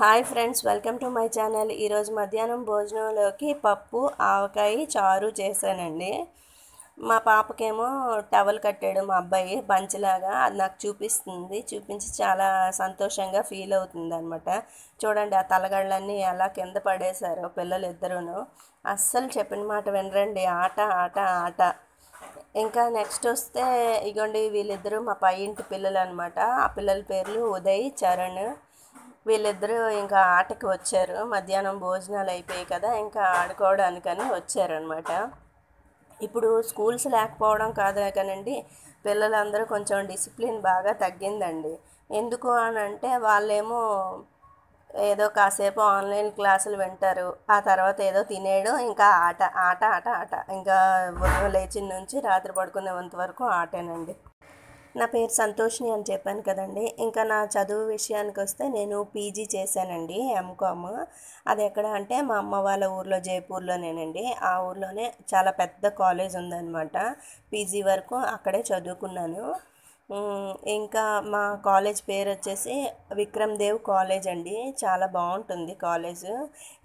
hi friends welcome to my channel ఈరోజు మధ్యాహ్నం భోజనంలోకి పప్పు ఆవకాయ చారు చేశానండి మా పాపకేమో టవల్ కట్టాడు మా అబ్బాయి బంచ్లాగా అది నాకు చూపిస్తుంది చూపించి చాలా సంతోషంగా ఫీల్ అవుతుంది అనమాట చూడండి ఆ తలగళ్ళన్నీ ఎలా కింద పడేశారు పిల్లలు ఇద్దరును అస్సలు చెప్పిన మాట వినరండి ఆట ఆట ఆట ఇంకా నెక్స్ట్ వస్తే ఇగోండి వీళ్ళిద్దరూ మా పై ఇంటి పిల్లలు అనమాట ఆ పిల్లల పేర్లు ఉదయ్ చరణ్ వీళ్ళిద్దరూ ఇంకా ఆటకి వచ్చారు మధ్యాహ్నం భోజనాలు అయిపోయాయి కదా ఇంకా ఆడుకోవడానికని వచ్చారనమాట ఇప్పుడు స్కూల్స్ లేకపోవడం కాదు కానండి పిల్లలందరూ కొంచెం డిసిప్లిన్ బాగా తగ్గిందండి ఎందుకు అని అంటే వాళ్ళేమో ఏదో కాసేపు ఆన్లైన్ క్లాసులు వింటారు ఆ తర్వాత ఏదో తినేయడం ఇంకా ఆట ఆట ఆట ఆట ఇంకా లేచిన నుంచి రాత్రి పడుకునేంత వరకు ఆటేనండి నా పేరు సంతోష్ని అని చెప్పాను కదండి ఇంకా నా చదువు విషయానికి వస్తే నేను పీజీ చేశానండి ఎంకామ్ అది ఎక్కడ అంటే మా అమ్మ వాళ్ళ ఊర్లో జైపూర్లోనేనండి ఆ ఊర్లోనే చాలా పెద్ద కాలేజ్ ఉందన్నమాట పీజీ వరకు అక్కడే చదువుకున్నాను ఇంకా మా కాలేజ్ పేరు వచ్చేసి విక్రమ్ దేవ్ కాలేజ్ అండి చాలా బాగుంటుంది కాలేజ్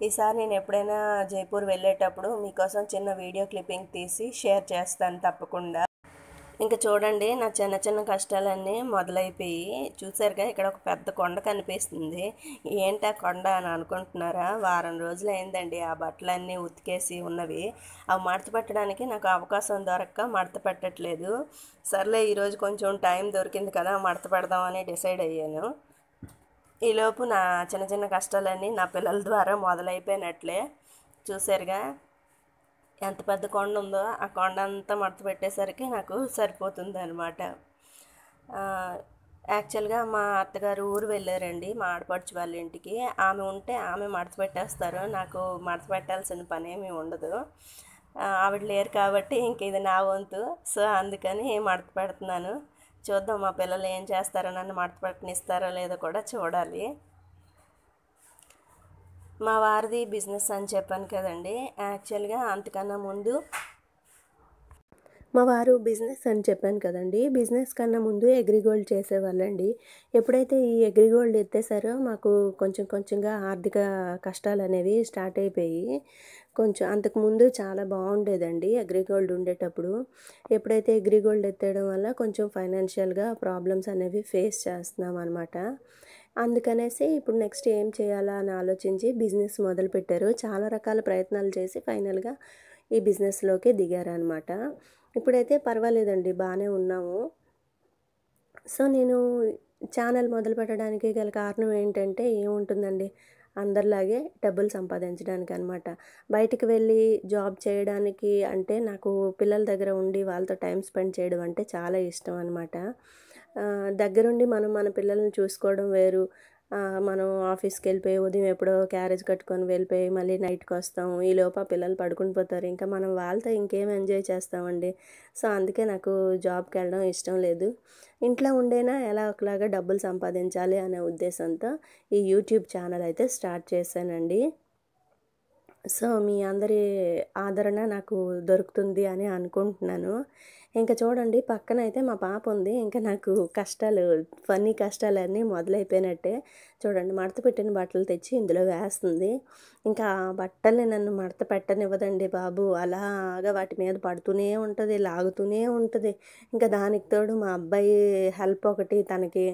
ఈసారి నేను ఎప్పుడైనా జైపూర్ వెళ్ళేటప్పుడు మీకోసం చిన్న వీడియో క్లిప్పింగ్ తీసి షేర్ చేస్తాను తప్పకుండా ఇంకా చూడండి నా చిన్న చిన్న కష్టాలన్నీ మొదలైపోయి చూసారుగా ఇక్కడ ఒక పెద్ద కొండ కనిపిస్తుంది ఏంటి ఆ కొండ అని అనుకుంటున్నారా వారం రోజులు అయిందండి ఆ బట్టలన్నీ ఉతికేసి ఉన్నవి అవి మడత పెట్టడానికి నాకు అవకాశం దొరక్క మడత పెట్టట్లేదు సర్లే ఈరోజు కొంచెం టైం దొరికింది కదా మడత పెడదామని డిసైడ్ అయ్యాను ఈలోపు నా చిన్న చిన్న కష్టాలన్నీ నా పిల్లల ద్వారా మొదలైపోయినట్లే చూసారుగా ఎంత పెద్ద కొండ ఉందో ఆ కొండ అంతా మడత పెట్టేసరికి నాకు సరిపోతుంది అనమాట యాక్చువల్గా మా అత్తగారు ఊరు వెళ్ళారండి మా ఆడపడుచు వాళ్ళ ఇంటికి ఆమె ఉంటే ఆమె మడత పెట్టేస్తారు నాకు మడత పెట్టాల్సిన పని ఏమీ ఉండదు ఆవిడ లేరు కాబట్టి ఇంక ఇది నా వంతు సో అందుకని మడత పెడుతున్నాను చూద్దాం మా పిల్లలు ఏం చేస్తారో నన్ను మడత పెట్టనిస్తారో లేదో కూడా చూడాలి మా వారిది బిజినెస్ అని చెప్పాను కదండి యాక్చువల్గా అంతకన్నా ముందు మా వారు బిజినెస్ అని చెప్పాను కదండి బిజినెస్ కన్నా ముందు అగ్రిగోల్డ్ చేసేవాళ్ళండి ఎప్పుడైతే ఈ అగ్రిగోల్డ్ ఎత్తేసారో మాకు కొంచెం కొంచెంగా ఆర్థిక కష్టాలు అనేవి స్టార్ట్ అయిపోయి కొంచెం అంతకుముందు చాలా బాగుండేదండి అగ్రిగోల్డ్ ఉండేటప్పుడు ఎప్పుడైతే అగ్రిగోల్డ్ ఎత్తేయడం వల్ల కొంచెం ఫైనాన్షియల్గా ప్రాబ్లమ్స్ అనేవి ఫేస్ చేస్తున్నాం అనమాట అందుకనేసి ఇప్పుడు నెక్స్ట్ ఏం చేయాలా అని ఆలోచించి బిజినెస్ మొదలుపెట్టారు చాలా రకాల ప్రయత్నాలు చేసి ఫైనల్గా ఈ బిజినెస్లోకి దిగారనమాట ఇప్పుడైతే పర్వాలేదండి బాగానే ఉన్నాము సో నేను ఛానల్ మొదలు పెట్టడానికి గల కారణం ఏంటంటే ఏముంటుందండి అందరిలాగే డబ్బులు సంపాదించడానికి అనమాట బయటికి వెళ్ళి జాబ్ చేయడానికి అంటే నాకు పిల్లల దగ్గర ఉండి వాళ్ళతో టైం స్పెండ్ చేయడం అంటే చాలా ఇష్టం అనమాట దగ్గరుండి మనం మన పిల్లల్ని చూసుకోవడం వేరు మనం ఆఫీస్కి వెళ్ళిపోయి ఉదయం ఎప్పుడో క్యారేజ్ కట్టుకొని వెళ్ళిపోయి మళ్ళీ నైట్కి వస్తాం ఈ లోప పిల్లలు పడుకుని పోతారు ఇంకా మనం వాళ్ళతో ఇంకేం ఎంజాయ్ చేస్తామండి సో అందుకే నాకు జాబ్కి వెళ్ళడం ఇష్టం లేదు ఇంట్లో ఉండేనా ఎలా ఒకలాగా డబ్బులు సంపాదించాలి అనే ఉద్దేశంతో ఈ యూట్యూబ్ ఛానల్ అయితే స్టార్ట్ చేశానండి సో మీ అందరి ఆదరణ నాకు దొరుకుతుంది అని అనుకుంటున్నాను ఇంకా చూడండి పక్కన అయితే మా పాప ఉంది ఇంకా నాకు కష్టాలు ఫన్నీ కష్టాలన్నీ మొదలైపోయినట్టే చూడండి మడత పెట్టిన బట్టలు తెచ్చి ఇందులో వేస్తుంది ఇంకా బట్టల్ని నన్ను మడత పెట్టనివ్వదండి బాబు అలాగా వాటి మీద పడుతూనే ఉంటుంది లాగుతూనే ఉంటుంది ఇంకా దానికి తోడు మా అబ్బాయి హెల్ప్ ఒకటి తనకి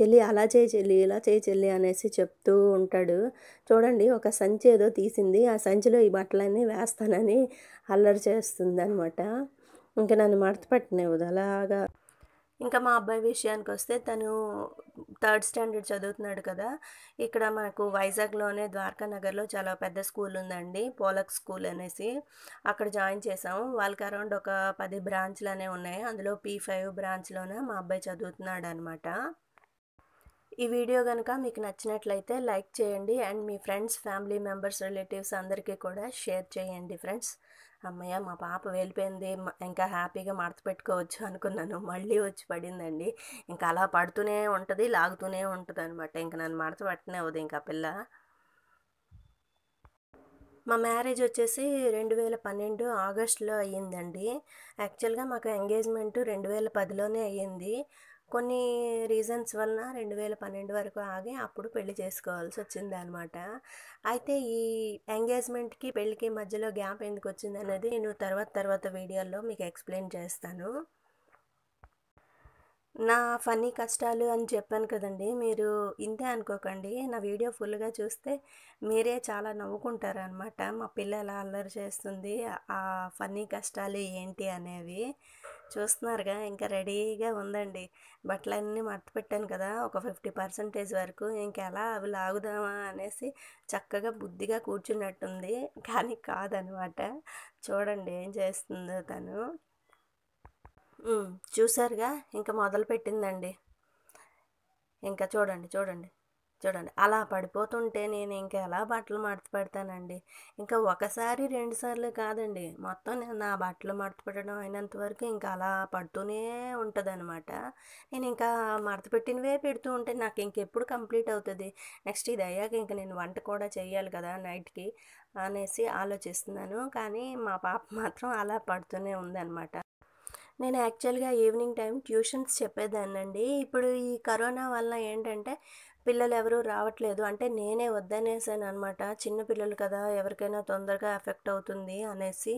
చెల్లి అలా చేయి చెల్లి ఇలా చేయి చెల్లి అనేసి చెప్తూ ఉంటాడు చూడండి ఒక సంచి ఏదో తీసింది ఆ సంచిలో ఈ బట్టలన్నీ వేస్తానని అల్లరి చేస్తుంది అనమాట ఇంకా నన్ను మడత పెట్టినేవద్దు అలాగా ఇంకా మా అబ్బాయి విషయానికి వస్తే తను థర్డ్ స్టాండర్డ్ చదువుతున్నాడు కదా ఇక్కడ మాకు వైజాగ్లోనే ద్వారకా నగర్లో చాలా పెద్ద స్కూల్ ఉందండి పోలక్ స్కూల్ అనేసి అక్కడ జాయిన్ చేసాము వాళ్ళకి అరౌండ్ ఒక పది బ్రాంచ్లు అనేవి ఉన్నాయి అందులో పీ ఫైవ్ బ్రాంచ్లోనే మా అబ్బాయి చదువుతున్నాడు అనమాట ఈ వీడియో కనుక మీకు నచ్చినట్లయితే లైక్ చేయండి అండ్ మీ ఫ్రెండ్స్ ఫ్యామిలీ మెంబర్స్ రిలేటివ్స్ అందరికీ కూడా షేర్ చేయండి ఫ్రెండ్స్ అమ్మయ్య మా పాప వెళ్ళిపోయింది ఇంకా హ్యాపీగా మడత పెట్టుకోవచ్చు అనుకున్నాను మళ్ళీ వచ్చి పడిందండి ఇంకా అలా పడుతూనే ఉంటుంది లాగుతూనే ఉంటుంది అనమాట ఇంకా నన్ను మడత పట్టనే అవుతుంది ఇంకా పిల్ల మా మ్యారేజ్ వచ్చేసి రెండు వేల పన్నెండు ఆగస్ట్లో అయ్యిందండి యాక్చువల్గా మాకు ఎంగేజ్మెంట్ రెండు వేల పదిలోనే అయ్యింది కొన్ని రీజన్స్ వలన రెండు వేల పన్నెండు వరకు ఆగి అప్పుడు పెళ్లి చేసుకోవాల్సి వచ్చిందనమాట అయితే ఈ ఎంగేజ్మెంట్కి పెళ్ళికి మధ్యలో గ్యాప్ ఎందుకు వచ్చింది అనేది నేను తర్వాత తర్వాత వీడియోలో మీకు ఎక్స్ప్లెయిన్ చేస్తాను నా ఫన్నీ కష్టాలు అని చెప్పాను కదండి మీరు ఇంతే అనుకోకండి నా వీడియో ఫుల్గా చూస్తే మీరే చాలా నవ్వుకుంటారనమాట మా పిల్ల అల్లరి చేస్తుంది ఆ ఫన్నీ కష్టాలు ఏంటి అనేవి చూస్తున్నారుగా ఇంకా రెడీగా ఉందండి బట్టలన్నీ మట్టు పెట్టాను కదా ఒక ఫిఫ్టీ పర్సెంటేజ్ వరకు ఇంకెలా అవి లాగుదామా అనేసి చక్కగా బుద్ధిగా కూర్చున్నట్టుంది కానీ కాదనమాట చూడండి ఏం చేస్తుందో తను చూసారుగా ఇంకా మొదలు పెట్టిందండి ఇంకా చూడండి చూడండి చూడండి అలా పడిపోతుంటే నేను ఇంకా ఎలా బట్టలు మడత పెడతానండి ఇంకా ఒకసారి రెండుసార్లు కాదండి మొత్తం నేను నా బట్టలు మడత పెట్టడం అయినంత వరకు ఇంకా అలా పడుతూనే అనమాట నేను ఇంకా మడత పెట్టినవే పెడుతూ ఉంటే నాకు ఇంకెప్పుడు కంప్లీట్ అవుతుంది నెక్స్ట్ ఇది అయ్యాక ఇంకా నేను వంట కూడా చేయాలి కదా నైట్కి అనేసి ఆలోచిస్తున్నాను కానీ మా పాప మాత్రం అలా పడుతూనే ఉందన్నమాట నేను యాక్చువల్గా ఈవినింగ్ టైం ట్యూషన్స్ చెప్పేదాన్నండి ఇప్పుడు ఈ కరోనా వల్ల ఏంటంటే పిల్లలు ఎవరూ రావట్లేదు అంటే నేనే వద్దనేసాను అనమాట చిన్నపిల్లలు కదా ఎవరికైనా తొందరగా ఎఫెక్ట్ అవుతుంది అనేసి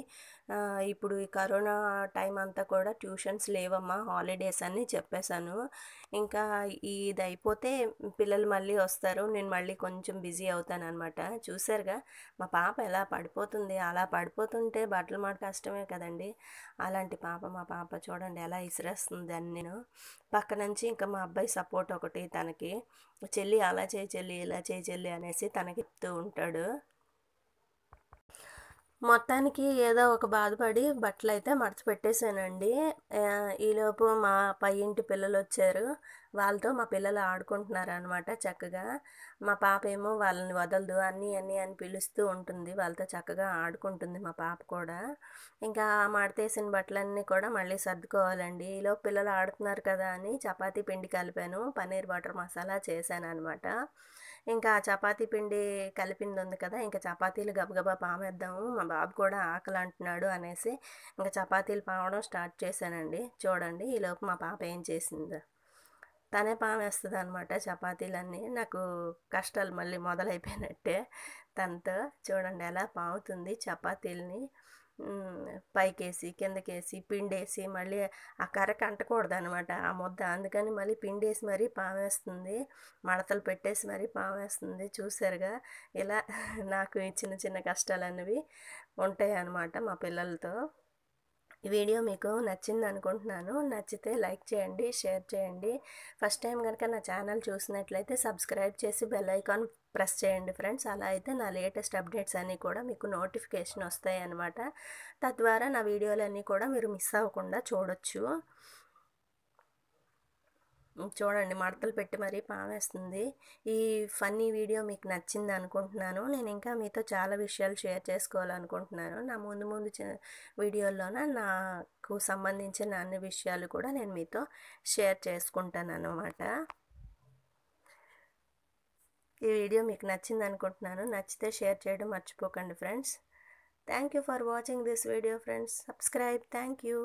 ఇప్పుడు ఈ కరోనా టైం అంతా కూడా ట్యూషన్స్ లేవమ్మా హాలిడేస్ అని చెప్పేశాను ఇంకా ఇది అయిపోతే పిల్లలు మళ్ళీ వస్తారు నేను మళ్ళీ కొంచెం బిజీ అవుతాను అనమాట చూసారుగా మా పాప ఎలా పడిపోతుంది అలా పడిపోతుంటే బట్టలు మాట కష్టమే కదండి అలాంటి పాప మా పాప చూడండి ఎలా ఇసిరేస్తుంది అని నేను పక్క నుంచి ఇంకా మా అబ్బాయి సపోర్ట్ ఒకటి తనకి చెల్లి అలా చేయి చెల్లి ఇలా చేయి చెల్లి అనేసి తనకి చెప్తూ ఉంటాడు మొత్తానికి ఏదో ఒక బాధపడి బట్టలు అయితే మర్చిపెట్టేసానండి ఈలోపు మా పై ఇంటి పిల్లలు వచ్చారు వాళ్ళతో మా పిల్లలు ఆడుకుంటున్నారు అనమాట చక్కగా మా పాప ఏమో వాళ్ళని వదలదు అన్నీ అన్నీ అని పిలుస్తూ ఉంటుంది వాళ్ళతో చక్కగా ఆడుకుంటుంది మా పాప కూడా ఇంకా మడతేసిన బట్టలన్నీ కూడా మళ్ళీ సర్దుకోవాలండి ఈలోపు పిల్లలు ఆడుతున్నారు కదా అని చపాతీ పిండి కలిపాను పన్నీర్ బటర్ మసాలా చేశాను అనమాట ఇంకా చపాతీ పిండి కలిపింది ఉంది కదా ఇంకా చపాతీలు గబగబా పామేద్దాము మా బాబు కూడా ఆకలి అంటున్నాడు అనేసి ఇంకా చపాతీలు పామడం స్టార్ట్ చేశానండి చూడండి ఈలోపు మా పాప ఏం చేసిందో తనే పామేస్తుంది అనమాట చపాతీలన్నీ నాకు కష్టాలు మళ్ళీ మొదలైపోయినట్టే తనతో చూడండి ఎలా పాముతుంది చపాతీలని పైకేసి కిందకేసి పిండేసి మళ్ళీ ఆ కర్రకి అంటకూడదు అనమాట ఆ ముద్ద అందుకని మళ్ళీ పిండేసి మరీ పామేస్తుంది మడతలు పెట్టేసి మరీ పామేస్తుంది చూసారుగా ఇలా నాకు చిన్న చిన్న కష్టాలు అనేవి ఉంటాయి అనమాట మా పిల్లలతో ఈ వీడియో మీకు నచ్చింది అనుకుంటున్నాను నచ్చితే లైక్ చేయండి షేర్ చేయండి ఫస్ట్ టైం కనుక నా ఛానల్ చూసినట్లయితే సబ్స్క్రైబ్ చేసి బెల్ ఐకాన్ ప్రెస్ చేయండి ఫ్రెండ్స్ అలా అయితే నా లేటెస్ట్ అప్డేట్స్ అన్నీ కూడా మీకు నోటిఫికేషన్ వస్తాయి అన్నమాట తద్వారా నా వీడియోలన్నీ కూడా మీరు మిస్ అవ్వకుండా చూడొచ్చు చూడండి మడతలు పెట్టి మరీ పామేస్తుంది ఈ ఫన్నీ వీడియో మీకు నచ్చింది అనుకుంటున్నాను నేను ఇంకా మీతో చాలా విషయాలు షేర్ చేసుకోవాలనుకుంటున్నాను నా ముందు ముందు వీడియోల్లోన నాకు సంబంధించిన అన్ని విషయాలు కూడా నేను మీతో షేర్ చేసుకుంటాను అన్నమాట ఈ వీడియో మీకు నచ్చింది అనుకుంటున్నాను నచ్చితే షేర్ చేయడం మర్చిపోకండి friends thank you for watching this video friends subscribe thank you